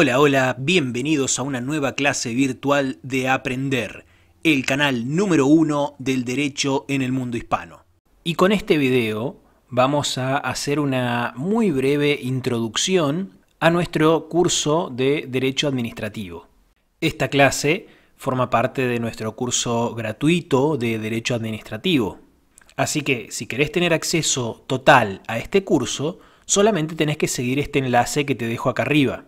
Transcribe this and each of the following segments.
Hola, hola, bienvenidos a una nueva clase virtual de Aprender, el canal número uno del derecho en el mundo hispano. Y con este video vamos a hacer una muy breve introducción a nuestro curso de Derecho Administrativo. Esta clase forma parte de nuestro curso gratuito de Derecho Administrativo. Así que si querés tener acceso total a este curso, solamente tenés que seguir este enlace que te dejo acá arriba.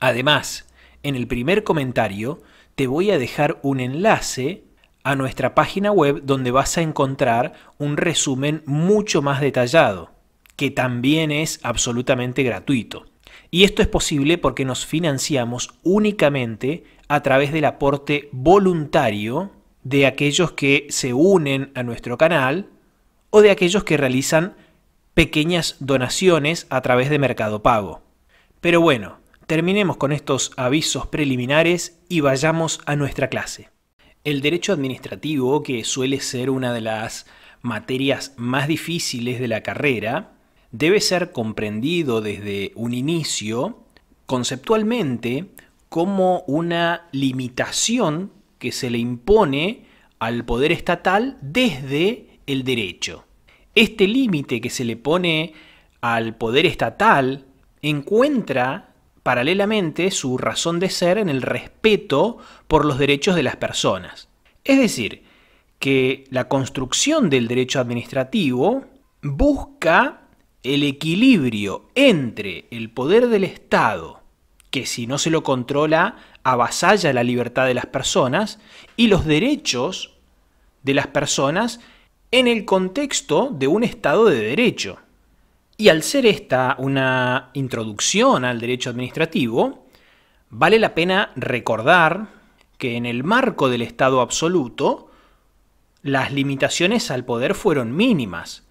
Además, en el primer comentario te voy a dejar un enlace a nuestra página web donde vas a encontrar un resumen mucho más detallado, que también es absolutamente gratuito. Y esto es posible porque nos financiamos únicamente a través del aporte voluntario de aquellos que se unen a nuestro canal o de aquellos que realizan pequeñas donaciones a través de Mercado Pago. Pero bueno, Terminemos con estos avisos preliminares y vayamos a nuestra clase. El derecho administrativo, que suele ser una de las materias más difíciles de la carrera, debe ser comprendido desde un inicio conceptualmente como una limitación que se le impone al poder estatal desde el derecho. Este límite que se le pone al poder estatal encuentra paralelamente su razón de ser en el respeto por los derechos de las personas. Es decir, que la construcción del derecho administrativo busca el equilibrio entre el poder del Estado, que si no se lo controla avasalla la libertad de las personas, y los derechos de las personas en el contexto de un Estado de derecho. Y al ser esta una introducción al derecho administrativo, vale la pena recordar que en el marco del Estado absoluto, las limitaciones al poder fueron mínimas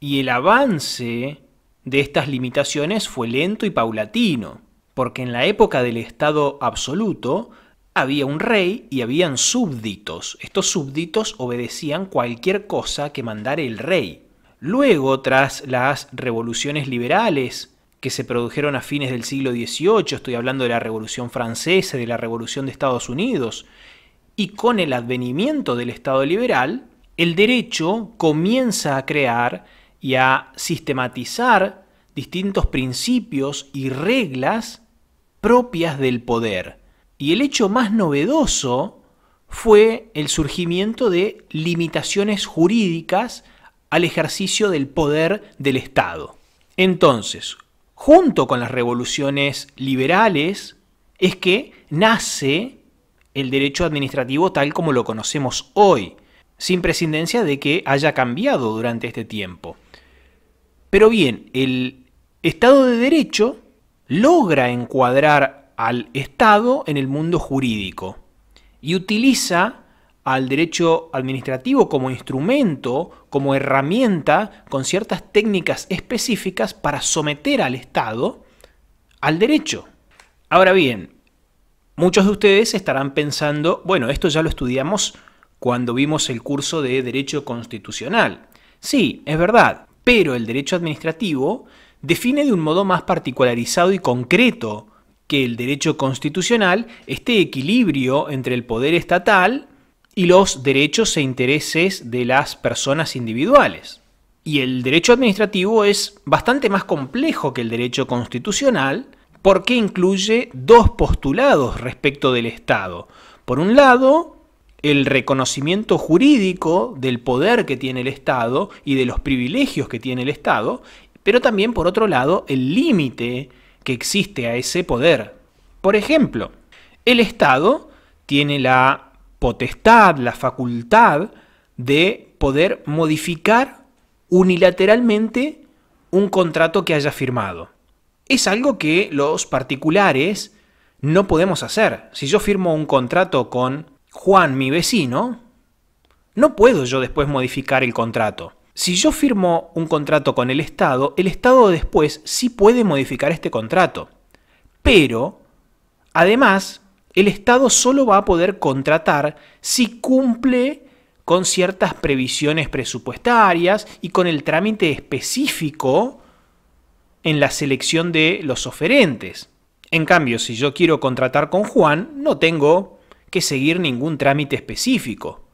y el avance de estas limitaciones fue lento y paulatino, porque en la época del Estado absoluto había un rey y habían súbditos. Estos súbditos obedecían cualquier cosa que mandara el rey. Luego, tras las revoluciones liberales que se produjeron a fines del siglo XVIII, estoy hablando de la Revolución Francesa, de la Revolución de Estados Unidos, y con el advenimiento del Estado liberal, el derecho comienza a crear y a sistematizar distintos principios y reglas propias del poder. Y el hecho más novedoso fue el surgimiento de limitaciones jurídicas al ejercicio del poder del Estado. Entonces, junto con las revoluciones liberales, es que nace el derecho administrativo tal como lo conocemos hoy, sin prescindencia de que haya cambiado durante este tiempo. Pero bien, el Estado de Derecho logra encuadrar al Estado en el mundo jurídico y utiliza al derecho administrativo como instrumento, como herramienta, con ciertas técnicas específicas para someter al Estado al derecho. Ahora bien, muchos de ustedes estarán pensando, bueno, esto ya lo estudiamos cuando vimos el curso de Derecho Constitucional. Sí, es verdad, pero el derecho administrativo define de un modo más particularizado y concreto que el derecho constitucional este equilibrio entre el poder estatal los derechos e intereses de las personas individuales. Y el derecho administrativo es bastante más complejo que el derecho constitucional porque incluye dos postulados respecto del Estado. Por un lado, el reconocimiento jurídico del poder que tiene el Estado y de los privilegios que tiene el Estado, pero también por otro lado el límite que existe a ese poder. Por ejemplo, el Estado tiene la potestad, la facultad de poder modificar unilateralmente un contrato que haya firmado. Es algo que los particulares no podemos hacer. Si yo firmo un contrato con Juan, mi vecino, no puedo yo después modificar el contrato. Si yo firmo un contrato con el Estado, el Estado después sí puede modificar este contrato. Pero, además, el Estado solo va a poder contratar si cumple con ciertas previsiones presupuestarias y con el trámite específico en la selección de los oferentes. En cambio, si yo quiero contratar con Juan, no tengo que seguir ningún trámite específico.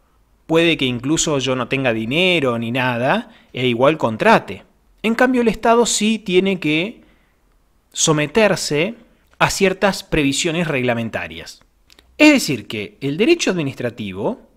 Puede que incluso yo no tenga dinero ni nada e igual contrate. En cambio, el Estado sí tiene que someterse a ciertas previsiones reglamentarias. Es decir, que el derecho administrativo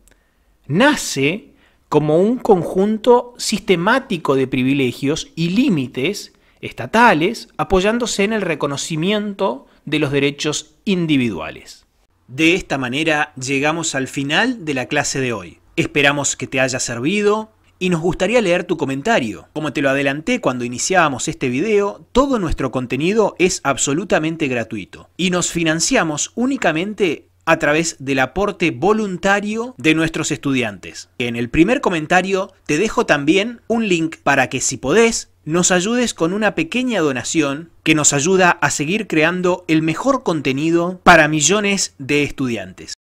nace como un conjunto sistemático de privilegios y límites estatales apoyándose en el reconocimiento de los derechos individuales. De esta manera llegamos al final de la clase de hoy. Esperamos que te haya servido y nos gustaría leer tu comentario. Como te lo adelanté cuando iniciábamos este video, todo nuestro contenido es absolutamente gratuito y nos financiamos únicamente a través del aporte voluntario de nuestros estudiantes. En el primer comentario te dejo también un link para que si podés nos ayudes con una pequeña donación que nos ayuda a seguir creando el mejor contenido para millones de estudiantes.